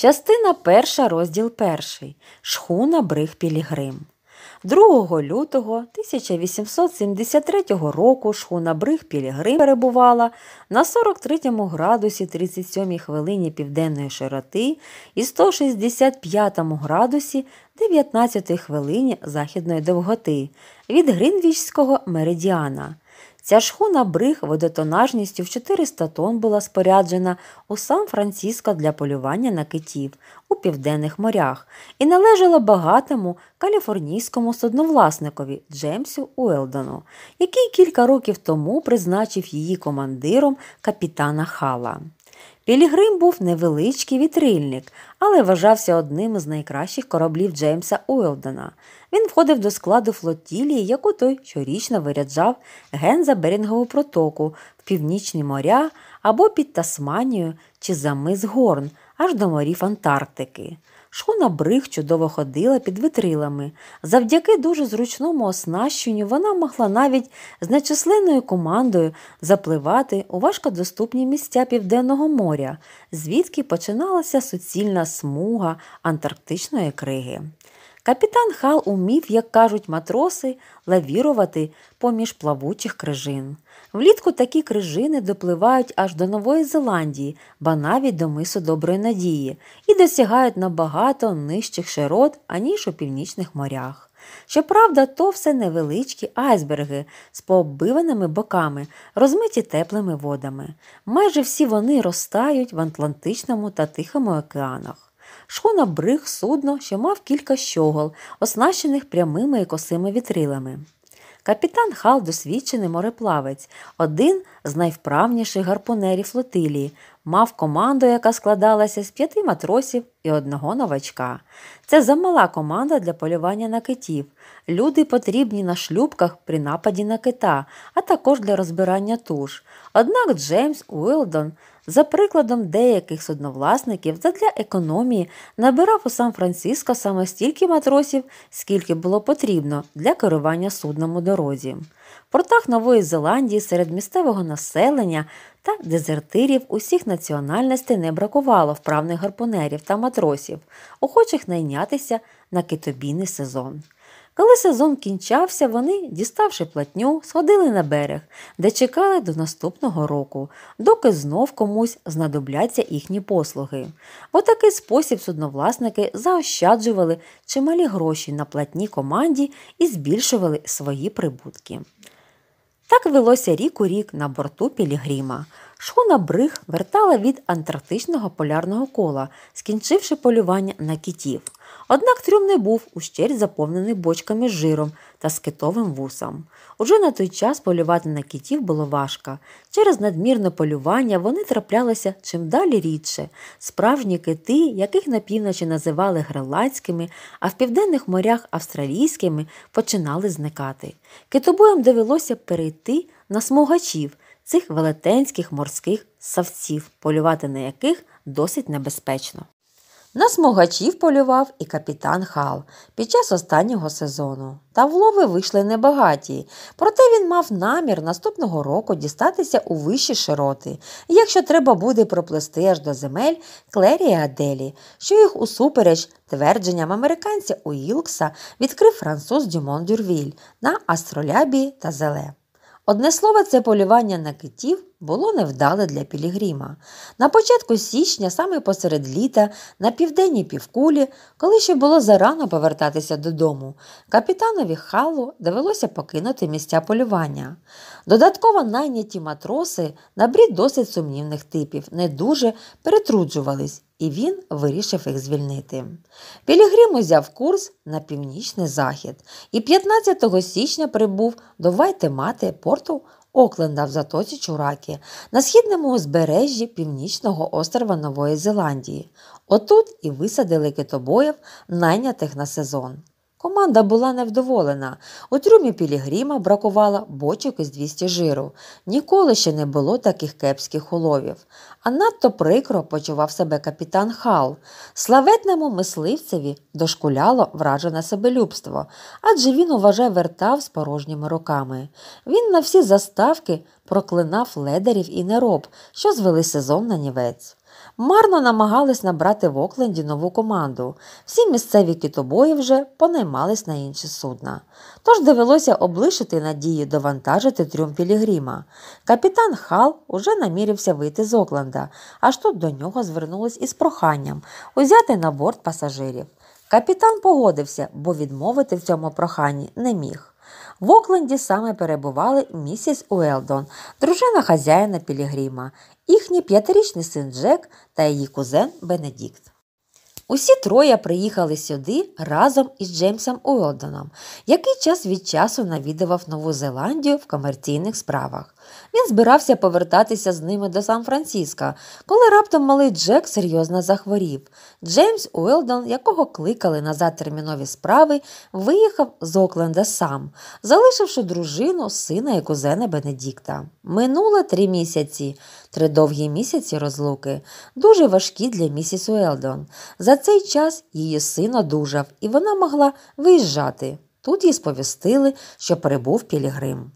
Частина перша, розділ перший. Шхуна Бриг Пілігрим. 2 лютого 1873 року шхуна Бриг Пілігрим перебувала на 43 му градусі 37 й хвилині південної широти і 165 градусі 19 хвилині західної довготи від Гринвічського меридіана. Ця шхуна бриг водотонажністю в 400 тонн була споряджена у Сан-Франциско для полювання на китів у південних морях і належала багатому каліфорнійському судновласникові Джеймсу Уелдону, який кілька років тому призначив її командиром капітана Хала. Пілігрим був невеличкий вітрильник, але вважався одним із найкращих кораблів Джеймса Уелдона – він входив до складу флотілії, яку той щорічно виряджав генза за Берінгову протоку в північні моря або під Тасманію чи за мис Горн аж до морів Антарктики. Шхуна бриг чудово ходила під витрилами. Завдяки дуже зручному оснащенню вона могла навіть з нечисленною командою запливати у важкодоступні місця Південного моря, звідки починалася суцільна смуга антарктичної криги. Капітан Хал умів, як кажуть матроси, лавірувати поміж плавучих крижин. Влітку такі крижини допливають аж до Нової Зеландії, ба навіть до мису доброї надії, і досягають набагато нижчих широт, аніж у північних морях. Щоправда, то все невеличкі айсберги з пооббиваними боками, розмиті теплими водами. Майже всі вони розтають в Атлантичному та Тихому океанах шхуна бриг судно, що мав кілька щогол, оснащених прямими і косими вітрилами. Капітан Хал досвідчений мореплавець, один з найвправніших гарпунерів флотилії, мав команду, яка складалася з п'яти матросів і одного новачка. Це замала команда для полювання на китів. Люди потрібні на шлюбках при нападі на кита, а також для розбирання туш. Однак Джеймс Уилдон, за прикладом деяких судновласників задля економії, набирав у Сан-Франциско саме стільки матросів, скільки було потрібно для керування судном у дорозі. В портах Нової Зеландії серед місцевого населення та дезертирів усіх національностей не бракувало вправних гарпунерів та матросів, охочих найнятися на китобійний сезон. Коли сезон кінчався, вони, діставши платню, сходили на берег, де чекали до наступного року, доки знов комусь знадобляться їхні послуги. В такий спосіб судновласники заощаджували чималі гроші на платні команді і збільшували свої прибутки. Так велося рік у рік на борту Пілігріма. Шхуна бриг вертала від антарктичного полярного кола, скінчивши полювання на кітів. Однак трюм не був ущель заповнений бочками з жиром та скитовим вусом. Уже на той час полювати на китів було важко. Через надмірне полювання вони траплялися чим далі рідше. Справжні кити, яких на півночі називали греландськими, а в південних морях австралійськими, починали зникати. Китобоям довелося перейти на смугачів. Цих велетенських морських савців, полювати на яких досить небезпечно. На смугачів полював і капітан Хал під час останнього сезону. Та влови вийшли небагаті, проте він мав намір наступного року дістатися у вищі широти, якщо треба буде проплести аж до земель Клері і Аделі, що їх усупереч твердженням американця Уілкса відкрив француз Дюмон Дюрвіль на астролябі та Зеле. Одне слово, це полювання на китів було невдале для Пілігрима. На початку січня, саме посеред літа, на південній півкулі, коли ще було зарано повертатися додому, капітанові халу довелося покинути місця полювання. Додатково найняті матроси на брід досить сумнівних типів, не дуже перетруджувались і він вирішив їх звільнити. Пілігрим узяв курс на північний захід і 15 січня прибув до Вайтемати порту Окленда в затоці Чураки на східному узбережжі північного острова Нової Зеландії. Отут і висадили китобоїв, найнятих на сезон. Команда була невдоволена. У трюмі Пілігріма бракувало бочок із 200 жиру. Ніколи ще не було таких кепських уловів. А надто прикро почував себе капітан Хал. Славетному мисливцеві дошкуляло вражене себелюбство, адже він, уважай, вертав з порожніми руками. Він на всі заставки проклинав ледерів і нероб, що звели сезон на нівець. Марно намагались набрати в Окленді нову команду. Всі місцеві китобої вже понаймались на інші судна. Тож довелося облишити надії довантажити трюм Пілігріма. Капітан Хал уже намірився вийти з Окленда, аж тут до нього звернулись із проханням узяти на борт пасажирів. Капітан погодився, бо відмовити в цьому проханні не міг. В Окленді саме перебували місіс Уелдон, дружина хазяїна Пілігрима, їхній п'ятирічний син Джек та її кузен Бенедікт. Усі троє приїхали сюди разом із Джеймсом Уелдоном, який час від часу навідував Нову Зеландію в комерційних справах. Він збирався повертатися з ними до Сан-Франциско, коли раптом малий Джек серйозно захворів. Джеймс Уелдон, якого кликали назад термінові справи, виїхав з Окленда сам, залишивши дружину, сина і кузена Бенедікта. Минуло три місяці, три довгі місяці розлуки, дуже важкі для місіс Уелдон. За цей час її син одужав, і вона могла виїжджати. Тут їй сповістили, що перебув Пілігрим.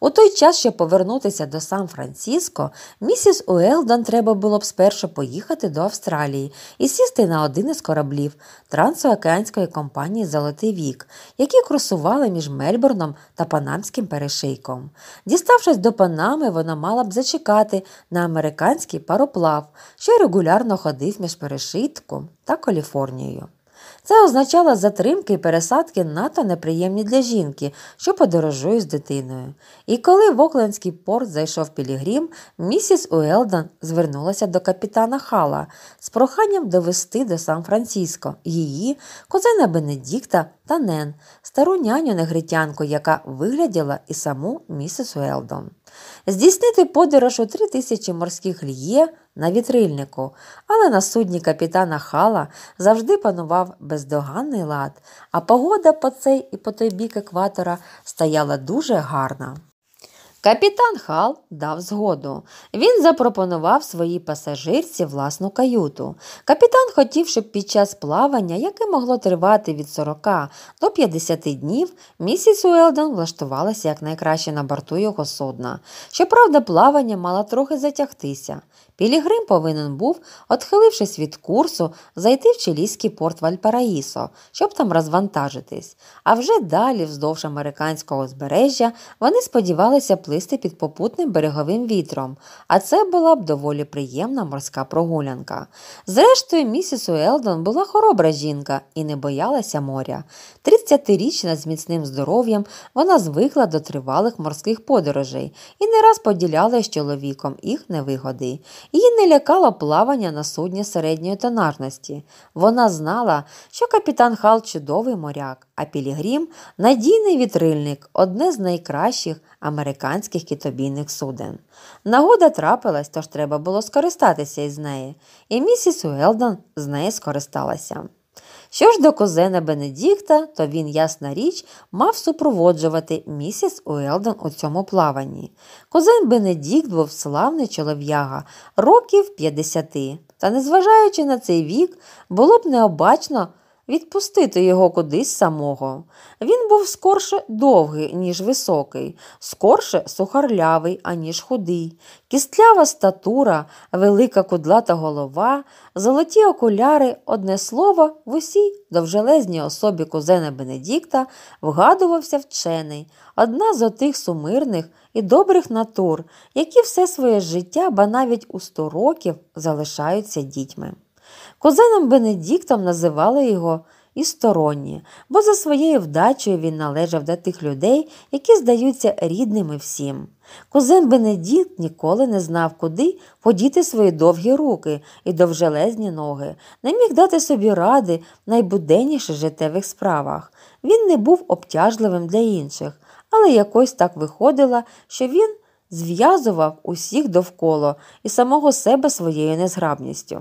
У той час, щоб повернутися до Сан Франциско, місіс Уелдон треба було б спершу поїхати до Австралії і сісти на один із кораблів трансоокеанської компанії Золотий вік, які кросували між Мельбурном та Панамським перешийком. Діставшись до Панами, вона мала б зачекати на американський пароплав, що регулярно ходив між перешитком та Каліфорнією. Це означало затримки і пересадки надто неприємні для жінки, що подорожує з дитиною. І коли в Оклендський порт зайшов Пілігрім, місіс Уелдон звернулася до капітана Хала з проханням довести до Сан-Франциско її, кузена Бенедікта та Нен, стару няню негритянку, яка вигляділа і саму місіс Уелдон. Здійснити подорож у три тисячі морських льє на вітрильнику, але на судні капітана Хала завжди панував без бездоганний лад, а погода по цей і по той бік екватора стояла дуже гарна. Капітан Хал дав згоду. Він запропонував своїй пасажирці власну каюту. Капітан хотів, щоб під час плавання, яке могло тривати від 40 до 50 днів, місіс Уелден влаштувалася якнайкраще на борту його судна. Щоправда, плавання мало трохи затягтися. Пілігрим повинен був, отхилившись від курсу, зайти в чилійський порт Вальпараїсо, щоб там розвантажитись. А вже далі, вздовж американського узбережжя, вони сподівалися плисти під попутним береговим вітром, а це була б доволі приємна морська прогулянка. Зрештою, місіс Уелдон була хоробра жінка і не боялася моря. 30-річна з міцним здоров'ям вона звикла до тривалих морських подорожей і не раз поділяла з чоловіком їх невигоди. Її не лякало плавання на судні середньої тонарності. Вона знала, що капітан Хал чудовий моряк, а Пілігрім надійний вітрильник, одне з найкращих американських китобійних суден. Нагода трапилась, тож треба було скористатися із неї, і місіс Уелдон з неї скористалася. Що ж до кузена Бенедікта, то він, ясна річ, мав супроводжувати місіс Уелден у цьому плаванні. Кузен Бенедікт був славний чолов'яга, років 50. Та, незважаючи на цей вік, було б необачно відпустити його кудись самого. Він був скорше довгий, ніж високий, скорше сухарлявий, аніж худий, кістлява статура, велика кудлата голова, золоті окуляри, одне слово, в усій довжелезній особі кузена Бенедікта вгадувався вчений, одна з отих сумирних і добрих натур, які все своє життя, ба навіть у сто років залишаються дітьми. Кузеном Бенедіктом називали його і сторонні, бо за своєю вдачею він належав до тих людей, які здаються рідними всім. Кузен Бенедікт ніколи не знав, куди подіти свої довгі руки і довжелезні ноги, не міг дати собі ради в найбуденніших життєвих справах. Він не був обтяжливим для інших, але якось так виходило, що він зв'язував усіх довкола і самого себе своєю незграбністю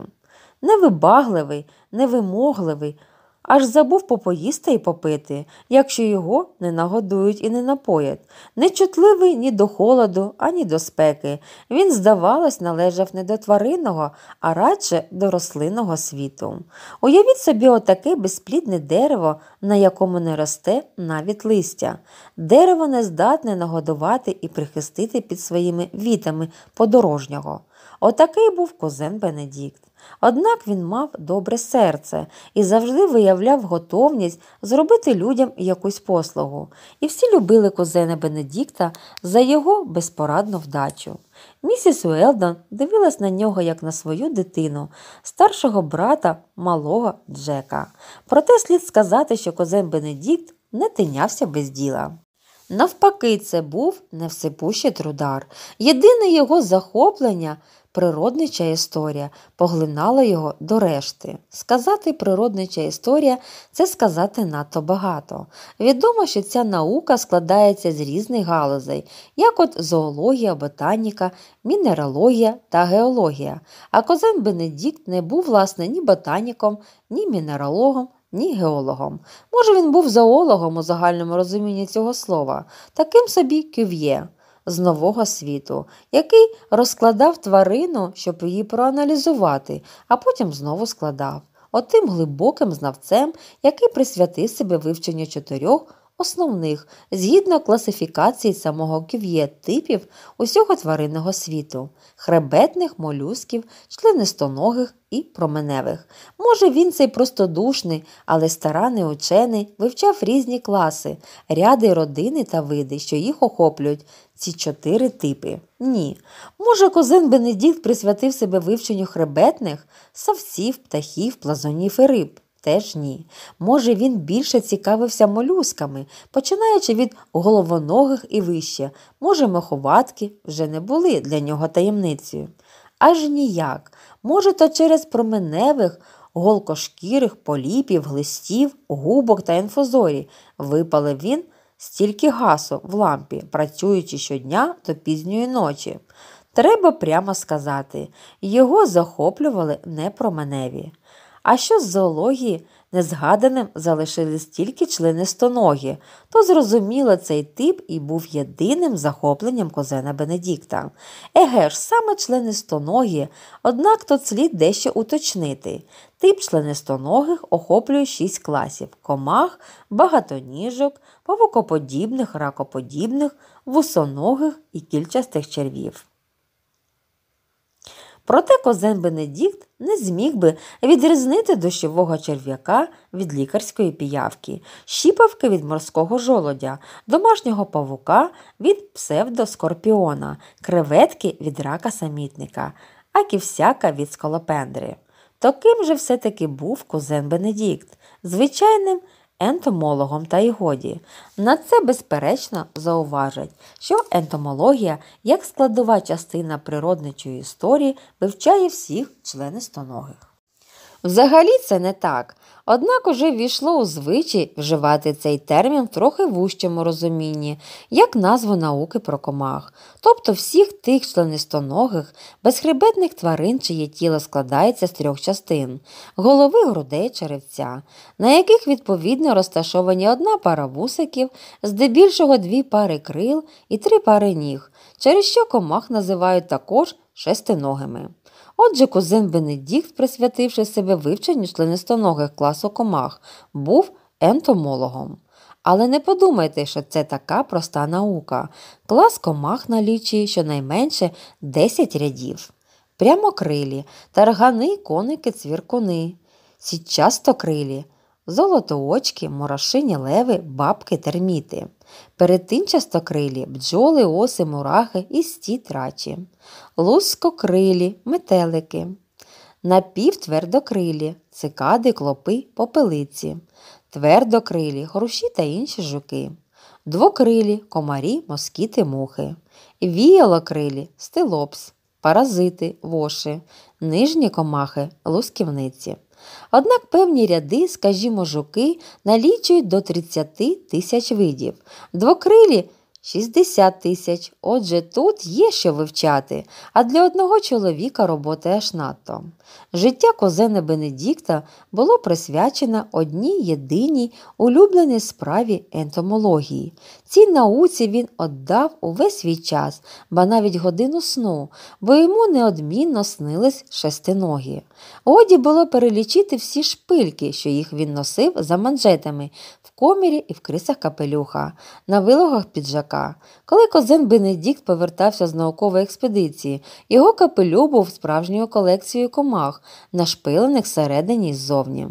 невибагливий, невимогливий, аж забув попоїсти і попити, якщо його не нагодують і не напоять. Нечутливий ні до холоду, ані до спеки. Він, здавалось, належав не до тваринного, а радше до рослинного світу. Уявіть собі отаке безплідне дерево, на якому не росте навіть листя. Дерево не здатне нагодувати і прихистити під своїми вітами подорожнього. Отакий був кузен Бенедікт. Однак він мав добре серце і завжди виявляв готовність зробити людям якусь послугу, і всі любили кузена Бенедікта за його безпорадну вдачу. Місіс Уелдон дивилась на нього як на свою дитину, старшого брата малого Джека. Проте слід сказати, що кузен Бенедікт не тинявся без діла. Навпаки, це був невсипущий трудар. Єдине його захоплення природнича історія, поглинала його до решти. Сказати природнича історія це сказати надто багато. Відомо, що ця наука складається з різних галузей, як от зоологія, ботаніка, мінералогія та геологія. А Козен Бенедікт не був, власне, ні ботаніком, ні мінералогом ні геологом. Може, він був зоологом у загальному розумінні цього слова, таким собі кюв'є з нового світу, який розкладав тварину, щоб її проаналізувати, а потім знову складав. Отим глибоким знавцем, який присвятив себе вивченню чотирьох основних згідно класифікації самого кюв'є типів усього тваринного світу хребетних, молюсків, членистоногих і променевих. Може, він цей простодушний, але старанний учений вивчав різні класи, ряди родини та види, що їх охоплюють. Ці чотири типи. Ні. Може, козин Бенедікт присвятив себе вивченню хребетних, савців, птахів, плазонів і риб. Теж ні. Може, він більше цікавився молюсками, починаючи від головоногих і вище. Може, моховатки вже не були для нього таємницею. Аж ніяк. Може, то через променевих, голкошкірих, поліпів, глистів, губок та інфозорі випали він стільки гасу в лампі, працюючи щодня до пізньої ночі. Треба прямо сказати, його захоплювали непроменеві. А що з зоології незгаданим залишились тільки члени стоногі, то зрозуміло, цей тип і був єдиним захопленням козена Бенедікта. Еге ж, саме члени стоногі, однак тут слід дещо уточнити. Тип членистоногих охоплює шість класів комах, багатоніжок, павукоподібних, ракоподібних, вусоногих і кільчастих червів. Проте козен Бенедікт не зміг би відрізнити дощового черв'яка від лікарської піявки, щіпавки від морського жолодя, домашнього павука від псевдоскорпіона, креветки від рака самітника, а ківсяка від сколопендри. Таким же все-таки був кузен Бенедікт? Звичайним ентомологом та й годі. На це, безперечно, зауважать, що ентомологія, як складова частина природничої історії, вивчає всіх членистоногих. Взагалі це не так, однак уже ввійшло у звичай вживати цей термін в трохи вужчому розумінні, як назву науки про комах, тобто всіх тих членистоногих, безхребетних тварин, чиє тіло складається з трьох частин голови, грудей, черевця, на яких відповідно розташовані одна пара вусиків, здебільшого дві пари крил і три пари ніг, через що комах називають також шестиногими. Отже, кузен Бенедікт, присвятивши себе вивченню членистоногих класу комах, був ентомологом. Але не подумайте, що це така проста наука. Клас комах налічує щонайменше 10 рядів, прямокрилі, таргани, коники, цвіркуни, сітчастокрилі, золотоочки, мурашині леви, бабки, терміти. Перетин частокрилі бджоли, оси, мурахи і стітрачі, лускокрилі, метелики, напівтвердокрилі, цикади, клопи, попелиці, твердокрилі, груші та інші жуки, двокрилі, комарі, москіти, мухи, віялокрилі, стилопс, паразити, воші, нижні комахи, лусківниці. Однак певні ряди, скажімо, жуки налічують до 30 тисяч видів, двокрилі 60 тисяч. Отже, тут є що вивчати, а для одного чоловіка роботи аж надто. Життя козена Бенедікта було присвячено одній єдиній улюбленій справі ентомології. Цій науці він віддав увесь свій час, ба навіть годину сну, бо йому неодмінно снились шестиногі. Годі було перелічити всі шпильки, що їх він носив за манжетами, в комірі і в крисах капелюха, на вилогах піджака. Коли козен Бенедікт повертався з наукової експедиції, його капелю був справжньою колекцією комах, нашпилених всередині і ззовні.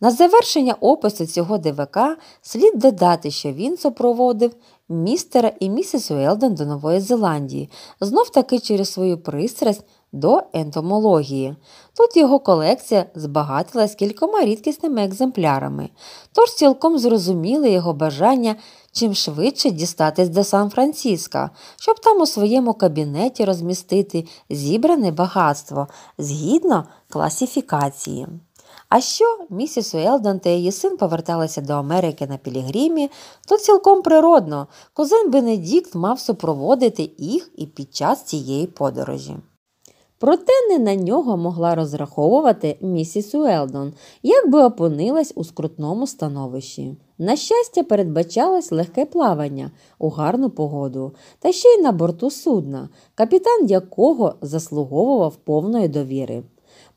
На завершення опису цього ДВК слід додати, що він супроводив містера і місіс Уелден до Нової Зеландії, знов таки через свою пристрасть до ентомології. Тут його колекція збагатилась кількома рідкісними екземплярами, тож цілком зрозуміли його бажання чим швидше дістатись до Сан-Франциско, щоб там у своєму кабінеті розмістити зібране багатство згідно класифікації. А що місіс Уелдон та її син поверталися до Америки на Пілігримі, то цілком природно кузен Бенедікт мав супроводити їх і під час цієї подорожі. Проте не на нього могла розраховувати місіс Уелдон, якби опинилась у скрутному становищі. На щастя, передбачалось легке плавання у гарну погоду, та ще й на борту судна, капітан якого заслуговував повної довіри.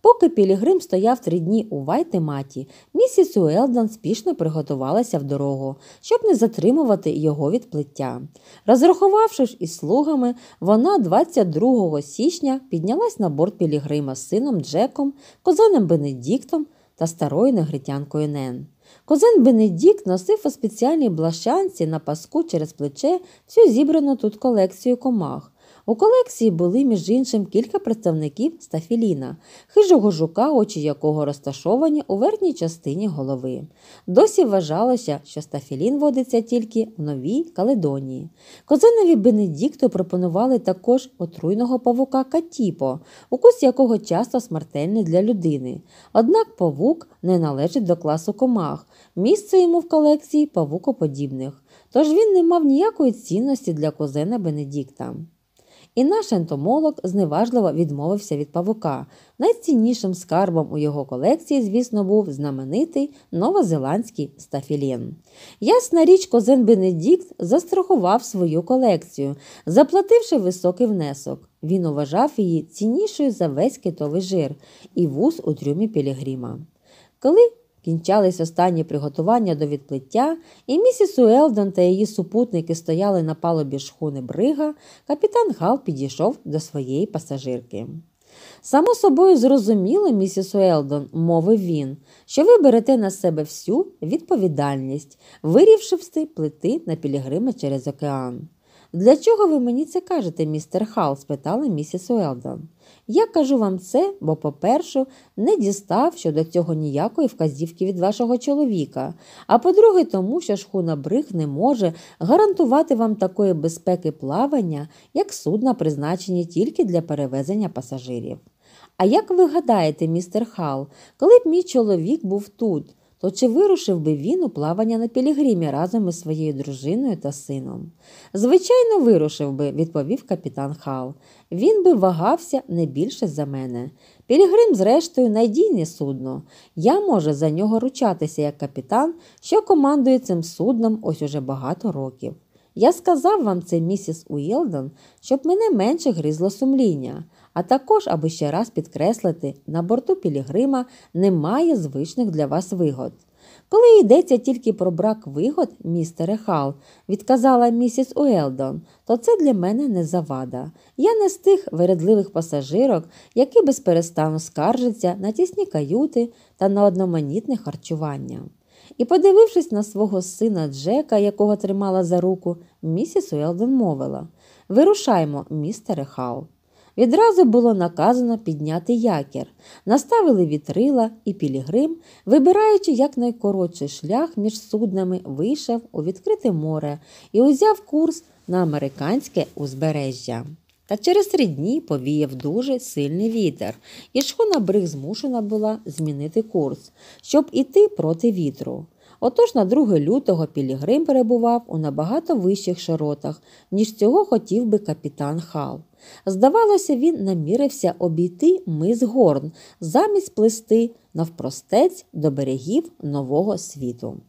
Поки Пілігрим стояв три дні у Вайтематі, місіс Уелдон спішно приготувалася в дорогу, щоб не затримувати його від плиття. Розрахувавшись із слугами, вона 22 січня піднялась на борт Пілігрима з сином Джеком, козаном Бенедіктом та старою негритянкою Нен. Козен Бенедікт носив у спеціальній блащанці на паску через плече всю зібрану тут колекцію комах. У колекції були, між іншим, кілька представників стафіліна, хижого жука, очі якого розташовані у верхній частині голови. Досі вважалося, що стафілін водиться тільки в новій Каледонії. Козинові Бенедікту пропонували також отруйного павука Катіпо, укус якого часто смертельний для людини. Однак павук не належить до класу комах, місце йому в колекції павукоподібних. Тож він не мав ніякої цінності для кузена Бенедікта. І наш ентомолог зневажливо відмовився від павука. Найціннішим скарбом у його колекції, звісно, був знаменитий новозеландський стафілін. Ясна річ, Козен Бенедікт застрахував свою колекцію, заплативши високий внесок. Він уважав її ціннішою за весь китовий жир і вуз у трюмі Пілігрима. Коли Кінчались останні приготування до відплиття, і місіс Уелдон та її супутники стояли на палубі шхуни брига, капітан Гал підійшов до своєї пасажирки. Само собою зрозуміло, місіс Уелдон, мовив він, що ви берете на себе всю відповідальність, вирівшивши плити на пілігрима через океан. Для чого ви мені це кажете, містер Хал? спитала місіс Уелдон. Я кажу вам це, бо, по-перше, не дістав щодо цього ніякої вказівки від вашого чоловіка, а по-друге, тому що шхуна бриг не може гарантувати вам такої безпеки плавання, як судна, призначені тільки для перевезення пасажирів. А як ви гадаєте, містер Хал, коли б мій чоловік був тут? то чи вирушив би він у плавання на Пілігримі разом із своєю дружиною та сином? Звичайно, вирушив би, відповів капітан Хал. Він би вагався не більше за мене. Пілігрим, зрештою, надійне судно. Я можу за нього ручатися як капітан, що командує цим судном ось уже багато років. Я сказав вам це, місіс Уєлден, щоб мене менше гризло сумління. А також, аби ще раз підкреслити, на борту Пілігрима немає звичних для вас вигод. Коли йдеться тільки про брак вигод, містере Хал, відказала місіс Уелдон, то це для мене не завада. Я не з тих вередливих пасажирок, які безперестану скаржаться на тісні каюти та на одноманітне харчування. І, подивившись на свого сина Джека, якого тримала за руку, місіс Уелден мовила Вирушаймо, містере Хал. Відразу було наказано підняти якір, наставили вітрила, і Пілігрим, вибираючи якнайкоротший шлях між суднами, вийшов у відкрите море і узяв курс на американське узбережжя. Та через три дні повіяв дуже сильний вітер, і шхуна Бриг змушена була змінити курс, щоб іти проти вітру. Отож, на 2 лютого Пілігрим перебував у набагато вищих широтах, ніж цього хотів би капітан Хал. Здавалося, він намірився обійти мис горн замість плести навпростець до берегів нового світу.